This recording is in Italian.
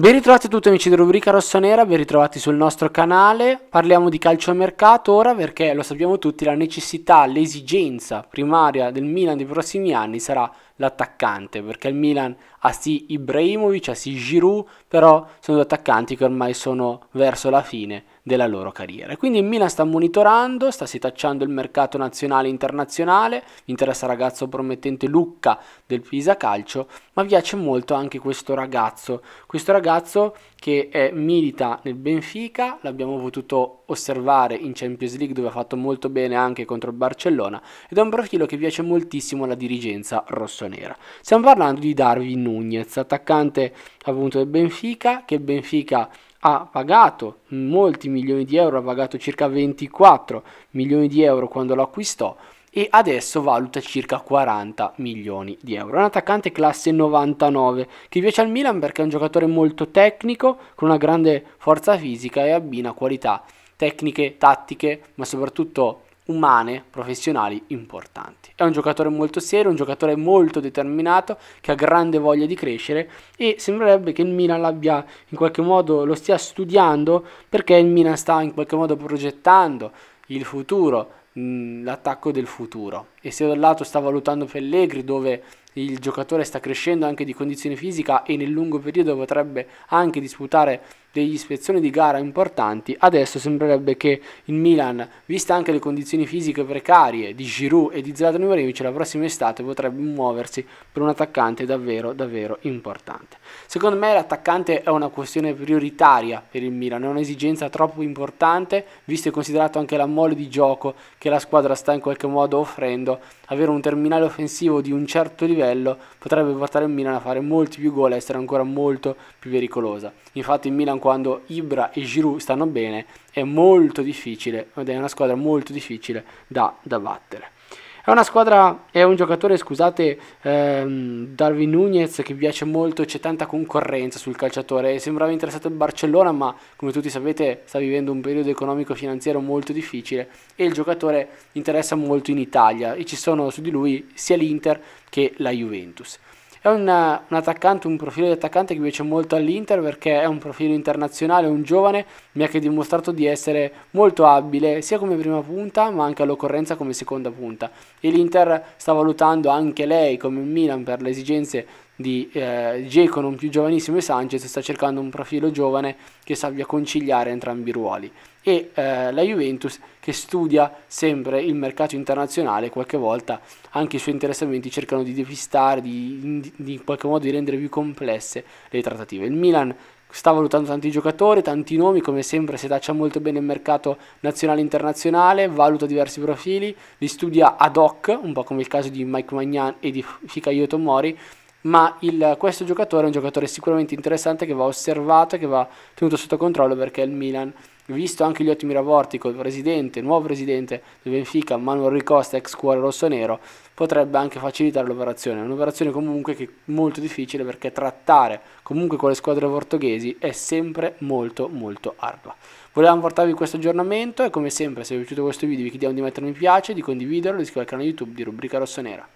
Ben ritrovati a tutti amici della Rubrica Rossonera, ben ritrovati sul nostro canale, parliamo di calcio a mercato ora perché lo sappiamo tutti la necessità, l'esigenza primaria del Milan dei prossimi anni sarà l'attaccante perché il Milan ha sì Ibrahimovic, ha sì Giroud però sono due attaccanti che ormai sono verso la fine della loro carriera. Quindi il Milan sta monitorando, sta setacciando il mercato nazionale e internazionale, interessa ragazzo promettente Lucca del Pisa Calcio, ma piace molto anche questo ragazzo, questo ragazzo che è, milita nel Benfica, l'abbiamo potuto osservare in Champions League dove ha fatto molto bene anche contro il Barcellona ed è un profilo che piace moltissimo alla dirigenza rossonera. Stiamo parlando di Darwin Nunez, attaccante appunto del Benfica, che il Benfica ha pagato molti milioni di euro, ha pagato circa 24 milioni di euro quando lo acquistò e adesso valuta circa 40 milioni di euro. È un attaccante classe 99 che piace al Milan perché è un giocatore molto tecnico, con una grande forza fisica e abbina qualità tecniche, tattiche, ma soprattutto umane, professionali importanti. È un giocatore molto serio, un giocatore molto determinato, che ha grande voglia di crescere e sembrerebbe che il Milan l'abbia in qualche modo lo stia studiando perché il Milan sta in qualche modo progettando il futuro l'attacco del futuro e se da un lato sta valutando Pellegri dove il giocatore sta crescendo anche di condizione fisica e nel lungo periodo potrebbe anche disputare degli ispezioni di gara importanti, adesso sembrerebbe che il Milan, viste anche le condizioni fisiche precarie di Giroud e di Zlatan Ibrahimovic, la prossima estate potrebbe muoversi per un attaccante davvero davvero importante. Secondo me l'attaccante è una questione prioritaria per il Milan, è un'esigenza troppo importante, visto e considerato anche la mole di gioco che la squadra sta in qualche modo offrendo, avere un terminale offensivo di un certo livello potrebbe portare il Milan a fare molti più gol e essere ancora molto più pericolosa. Infatti il Milan quando Ibra e Giroud stanno bene è molto difficile, ed è una squadra molto difficile da, da battere. È una squadra, è un giocatore, scusate, ehm, Darwin Nunez che piace molto, c'è tanta concorrenza sul calciatore, sembrava interessato al Barcellona ma come tutti sapete sta vivendo un periodo economico e finanziario molto difficile e il giocatore interessa molto in Italia e ci sono su di lui sia l'Inter che la Juventus. È un, un, attaccante, un profilo di attaccante che piace molto all'Inter perché è un profilo internazionale, un giovane, mi ha che dimostrato di essere molto abile sia come prima punta ma anche all'occorrenza come seconda punta. E l'Inter sta valutando anche lei come Milan per le esigenze di eh, non più giovanissimo e Sanchez sta cercando un profilo giovane che sappia conciliare entrambi i ruoli e eh, la Juventus che studia sempre il mercato internazionale qualche volta anche i suoi interessamenti cercano di depistare di, di in qualche modo di rendere più complesse le trattative il Milan sta valutando tanti giocatori, tanti nomi, come sempre si taccia molto bene il mercato nazionale e internazionale, valuta diversi profili, li studia ad hoc, un po' come il caso di Mike Magnan e di Fikayo Tomori, ma il, questo giocatore è un giocatore sicuramente interessante che va osservato e che va tenuto sotto controllo perché il Milan, visto anche gli ottimi rapporti col presidente, nuovo presidente del Benfica, Manuel Ricosta, ex cuore rossonero, potrebbe anche facilitare l'operazione. Un'operazione comunque che è molto difficile perché trattare comunque con le squadre portoghesi è sempre molto molto ardua. Volevamo portarvi questo aggiornamento e come sempre se vi è piaciuto questo video vi chiediamo di mettere un mi piace, di condividerlo, di iscrivervi al canale YouTube di Rubrica Rossonera.